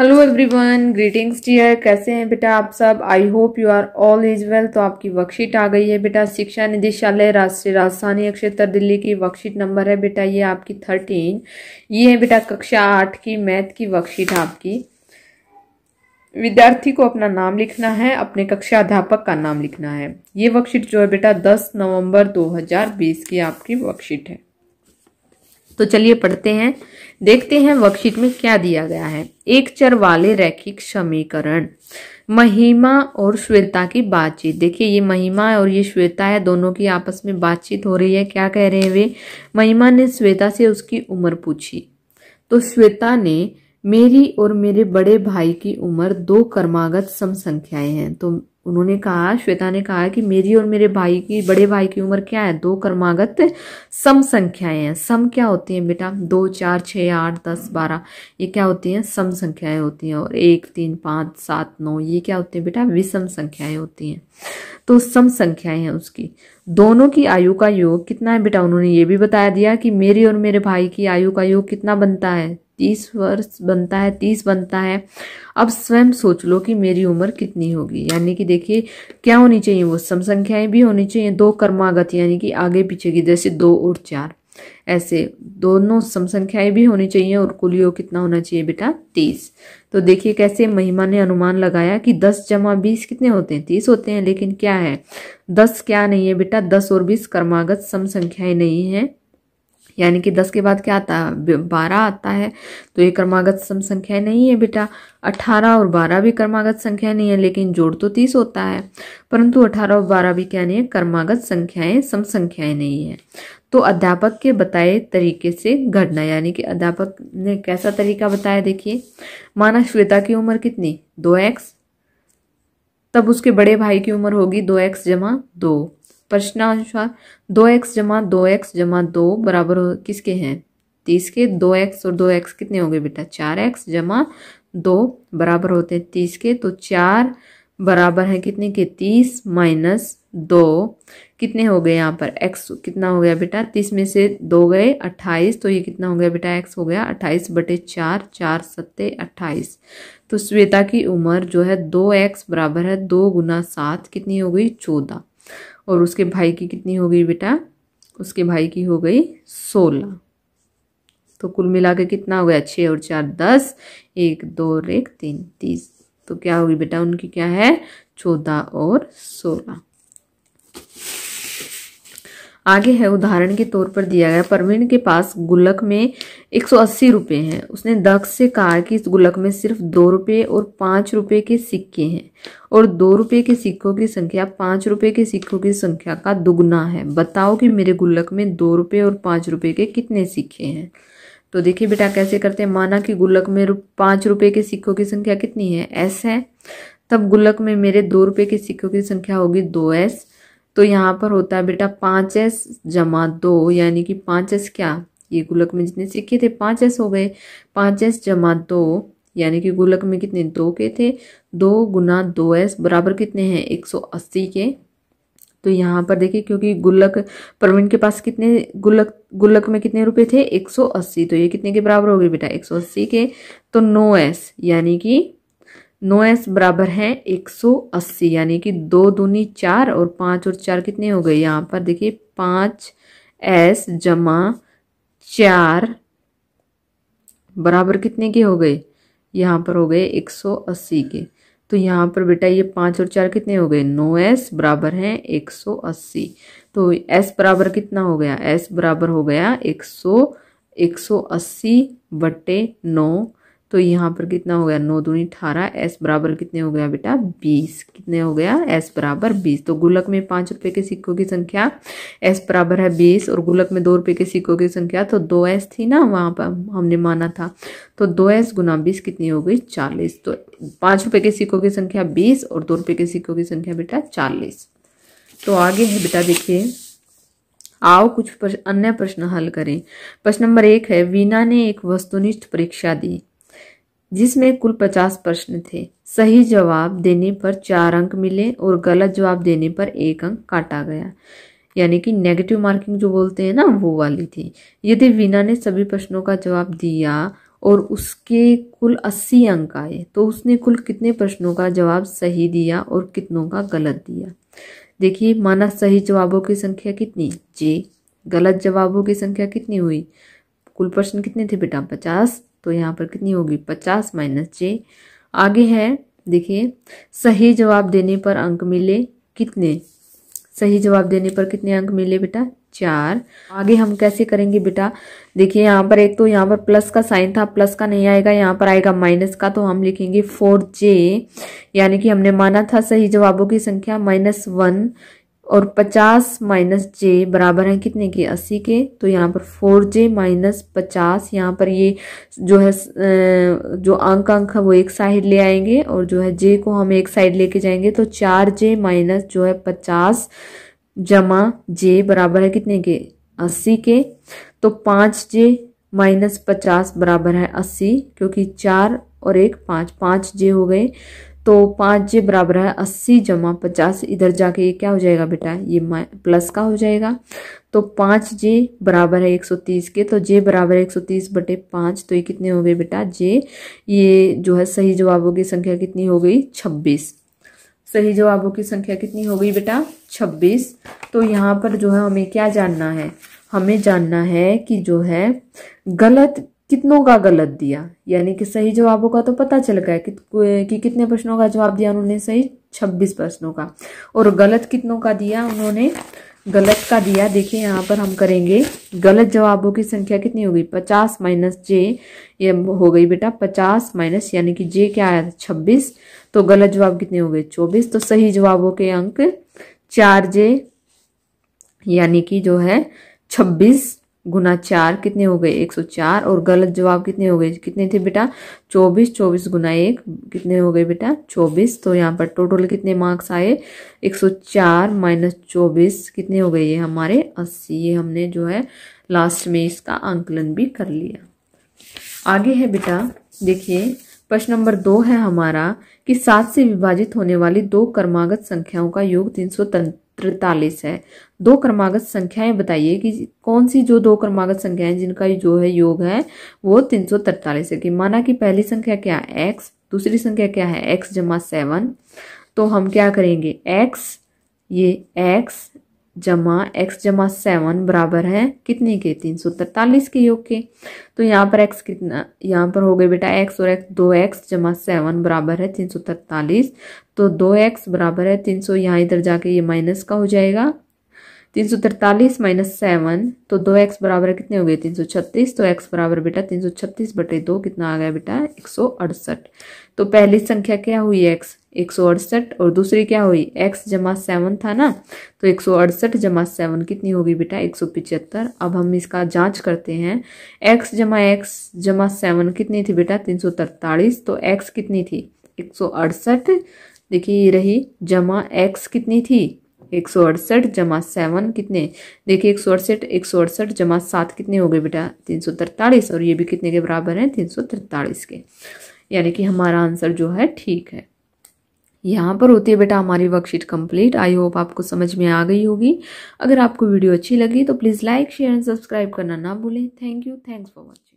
hello everyone greetings dear कैसे हैं बेटा आप सब I hope you are all is well तो आपकी वर्कशीट आ गई है बेटा शिक्षा निदेशालय राष्ट्रीय राजधानी क्षेत्र दिल्ली की वर्कशीट नंबर है बेटा ये आपकी थर्टीन ये है बेटा कक्षा आठ की मैथ की वर्कशीट आपकी विद्यार्थी को अपना नाम लिखना है अपने कक्षा अध्यापक का नाम लिखना है ये वर्कशीट जो है बेटा दस नवम्बर दो की आपकी वर्कशीट है तो चलिए पढ़ते हैं देखते हैं वर्कशीट में क्या दिया गया है एक चर वाले रैखिक समीकरण महिमा और श्वेता की बातचीत देखिए ये महिमा और ये श्वेता है दोनों की आपस में बातचीत हो रही है क्या कह रहे हैं वे महिमा ने श्वेता से उसकी उम्र पूछी तो श्वेता ने मेरी और मेरे बड़े भाई की उम्र दो कर्मागत सम संख्याएं हैं तो उन्होंने कहा श्वेता ने कहा कि मेरी और मेरे भाई की बड़े भाई की उम्र क्या है दो कर्मागत सम संख्याएं हैं सम क्या होती हैं बेटा दो चार छः आठ दस बारह ये क्या होती हैं सम संख्याएं होती हैं और एक तीन पाँच सात नौ ये क्या होती हैं बेटा विषम संख्याएं होती हैं तो सम संख्याएं हैं उसकी दोनों की आयु का योग कितना है बेटा उन्होंने ये भी बता दिया कि मेरी और मेरे भाई की आयु का योग कितना बनता है तीस वर्ष बनता है तीस बनता है अब स्वयं सोच लो कि मेरी उम्र कितनी होगी यानी कि देखिए क्या होनी चाहिए वो सम संख्याएं भी होनी चाहिए दो कर्मागत यानी कि आगे पीछे की जैसे दो और चार ऐसे दोनों सम संख्याएं भी होनी चाहिए और कुल योग कितना होना चाहिए बेटा तीस तो देखिए कैसे महिमा ने अनुमान लगाया कि दस जमा बीस कितने होते हैं तीस होते हैं लेकिन क्या है दस क्या नहीं है बेटा दस और बीस कर्मागत सम संख्याएं नहीं है यानी कि दस के बाद क्या आता है बारह आता है तो ये क्रमागत सम संख्या नहीं है बेटा अठारह और बारह भी क्रमागत संख्या नहीं है लेकिन जोड़ तो तीस होता है परंतु अठारह और बारह भी क्या नहीं है क्रमागत संख्याएं सम संख्याएं नहीं है तो अध्यापक के बताए तरीके से घटना यानी कि अध्यापक ने कैसा तरीका बताया देखिए माना श्वेता की उम्र कितनी दो एक्स तब उसके बड़े भाई की उम्र होगी दो एक्स जमा दो प्रश्नानुसार हाँ, दो एक्स जमा दो एक्स जमा दो बराबर किसके हैं तीस के दो एक्स और दो एक्स कितने होंगे बेटा चार एक्स जमा दो बराबर होते हैं तीस के तो चार बराबर है कितने के तीस माइनस दो कितने हो गए यहाँ पर एक्स कितना हो गया बेटा तीस में से दो गए अट्ठाईस तो ये कितना हो गया बेटा एक्स हो गया अट्ठाईस बटे चार चार सत्ते अट्ठाईस तो श्वेता की उम्र जो है दो एक्स बराबर है दो गुना सात कितनी हो गई चौदह और उसके भाई की कितनी हो गई बेटा उसके भाई की हो गई सोलह तो कुल मिला के कितना हो गया छः और चार दस एक दो और एक तीन तीस तो क्या होगी बेटा उनकी क्या है चौदह और सोलह आगे है उदाहरण के तौर पर दिया गया परवीन के पास गुल्लक में एक सौ अस्सी हैं उसने दक्ष से कहा कि इस गुल्लक में सिर्फ दो रुपये और पाँच रुपये के सिक्के हैं और दो रुपये के सिक्कों की संख्या पाँच रुपये के सिक्कों की संख्या का दुगना है बताओ कि मेरे गुल्लक में दो रुपये और पाँच रुपये के कितने सिक्के हैं तो देखिए बेटा कैसे करते हैं माना कि गुल्लक में पाँच रुपये के सिक्कों की संख्या कितनी है एस है तब गुल्लक में मेरे दो रुपये के सिक्कों की संख्या होगी दो एस तो यहाँ पर होता है बेटा पाँच एस जमा दो यानी कि पाँच एस क्या ये गुलक में जितने सिक्के थे पाँच एस हो गए पाँच एस जमा दो यानी कि गुलक में कितने दो के थे दो गुना दो एस बराबर कितने हैं एक सौ अस्सी के तो यहाँ पर देखिए क्योंकि गुल्लक प्रवीण के पास कितने गुल्लक गुल्लक में कितने रुपए थे 180 तो ये कितने के बराबर हो गए बेटा 180 के तो नो एस यानी कि नो एस बराबर है 180 यानी कि दो दूनी चार और पाँच और चार कितने हो गए यहाँ पर देखिए पाँच एस जमा चार बराबर कितने के हो गए यहाँ पर हो गए 180 के तो यहाँ पर बेटा ये पाँच और चार कितने हो गए नो एस बराबर है 180 तो एस बराबर कितना हो गया एस बराबर हो गया 100 180 बटे नौ तो यहाँ पर कितना हो गया नौ दूनी अठारह एस बराबर कितने हो गया बेटा बीस कितने हो गया एस बराबर बीस तो गुलक में पाँच रुपये के सिक्कों की संख्या एस बराबर है बीस और गुलक में दो रुपये के सिक्कों की संख्या तो दो एस थी ना वहाँ पर हमने माना था तो दो एस गुना बीस कितनी हो गई चालीस तो पाँच रुपये के सिक्कों की संख्या बीस और दो रुपये के सिक्कों की संख्या बेटा चालीस तो आगे है बेटा देखिए आओ कुछ प्रश्न, अन्य प्रश्न हल करें प्रश्न नंबर एक है वीना ने एक वस्तुनिष्ठ परीक्षा दी जिसमें कुल पचास प्रश्न थे सही जवाब देने पर चार अंक मिले और गलत जवाब देने पर एक अंक काटा गया यानी कि नेगेटिव मार्किंग जो बोलते हैं ना वो वाली थी यदि वीना ने सभी प्रश्नों का जवाब दिया और उसके कुल अस्सी अंक आए तो उसने कुल कितने प्रश्नों का जवाब सही दिया और कितनों का गलत दिया देखिए माना सही जवाबों की संख्या कितनी जी गलत जवाबों की संख्या कितनी हुई कुल प्रश्न कितने थे बेटा पचास तो यहाँ पर कितनी होगी पचास माइनस जे आगे है देखिए सही जवाब देने पर अंक मिले कितने सही जवाब देने पर कितने अंक मिले बेटा चार आगे हम कैसे करेंगे बेटा देखिए यहाँ पर एक तो यहाँ पर प्लस का साइन था प्लस का नहीं आएगा यहाँ पर आएगा माइनस का तो हम लिखेंगे फोर जे यानी कि हमने माना था सही जवाबों की संख्या माइनस वन और 50 माइनस जे बराबर है कितने के 80 के तो यहाँ पर 4j जे माइनस पचास यहाँ पर ये जो है जो अंक अंक है वो एक साइड ले आएंगे और जो है जे को हम एक साइड लेके जाएंगे तो 4j जे माइनस जो है 50 जमा जे बराबर है कितने के 80 के तो 5j जे माइनस पचास बराबर है 80 क्योंकि चार और एक पाँच पाँच जे हो गए तो पाँच बराबर है अस्सी जमा पचास इधर जाके ये क्या हो जाएगा बेटा ये प्लस का हो जाएगा तो पाँच जे बराबर है एक सौ तीस के तो जे बराबर है एक सौ तीस बटे पाँच तो ये कितने हो गए बेटा जे ये जो है सही जवाबों की संख्या कितनी हो गई छब्बीस सही जवाबों की संख्या कितनी हो गई बेटा छब्बीस तो यहाँ पर जो है हमें क्या जानना है हमें जानना है कि जो है गलत कितनों का गलत दिया यानी कि सही जवाबों का तो पता चल गया कि, कितने प्रश्नों का जवाब दिया उन्होंने सही छब्बीस प्रश्नों का और गलत कितनों का दिया उन्होंने गलत का दिया देखिए यहाँ पर हम करेंगे गलत जवाबों की संख्या कितनी हो गई पचास माइनस जे ये हो गई बेटा पचास माइनस यानी कि जे क्या आया था छब्बीस तो गलत जवाब कितने हो गए चौबीस तो सही जवाबों के अंक चार जे यानी कि जो है छब्बीस गुना चार कितने हो गए एक सौ चार और गलत जवाब कितने हो गए कितने थे बेटा चौबीस चौबीस गुना एक कितने हो गए बेटा चौबीस तो यहाँ पर टोटल कितने मार्क्स आए चार माइनस चौबीस कितने हो गए ये हमारे अस्सी ये हमने जो है लास्ट में इसका आंकलन भी कर लिया आगे है बेटा देखिए प्रश्न नंबर दो है हमारा कि सात से विभाजित होने वाली दो कर्मागत संख्याओं का योग तीन सौ तिरतालीस है दो क्रमागत संख्याएं बताइए कि कौन सी जो दो क्रमागत संख्याएं जिनका जो है योग है वो तीन सौ तरतालीस है कि माना कि पहली संख्या क्या है एक्स दूसरी संख्या क्या है एक्स जमा सेवन तो हम क्या करेंगे एक्स ये एक्स जमा एक्स जमा सेवन बराबर है कितने के तीन सौ तरतालीस के योग के तो यहाँ पर एक्स कितना यहाँ पर हो गए बेटा एक्स और एक्स दो एक्स जमा सेवन बराबर है तीन सौ तरतालीस तो दो एक्स बराबर है तीन सौ यहाँ इधर जाके ये माइनस का हो जाएगा तीन सौ तरतालीस माइनस सेवन तो दो एक्स बराबर कितने हो गए तीन सौ छत्तीस तो एक्स बराबर बेटा तीन सौ छत्तीस बटे दो कितना आ गया बेटा एक सौ अड़सठ तो पहली संख्या क्या हुई एक्स एक सौ अड़सठ और दूसरी क्या हुई एक्स जमा सेवन था ना तो एक सौ अड़सठ जमा सेवन कितनी होगी बेटा एक सौ पिचहत्तर अब हम इसका जांच करते हैं एक्स जमा एक्स जमा सेवन कितनी थी बेटा तीन सौ तरतालीस तो एक्स कितनी थी एक सौ अड़सठ देखिए ये रही जमा एक्स कितनी थी एक सौ अड़सठ जमा सेवन कितने देखिए एक सौ अड़सठ एक सौ अड़सठ जमा सात कितने हो गए बेटा तीन सौ तरतालीस और ये भी कितने के बराबर हैं तीन सौ तरतालीस के यानी कि हमारा आंसर जो है ठीक है यहाँ पर होती है बेटा हमारी वर्कशीट कंप्लीट आई होप आपको समझ में आ गई होगी अगर आपको वीडियो अच्छी लगी तो please like share and subscribe करना ना भूलें thank you thanks for watching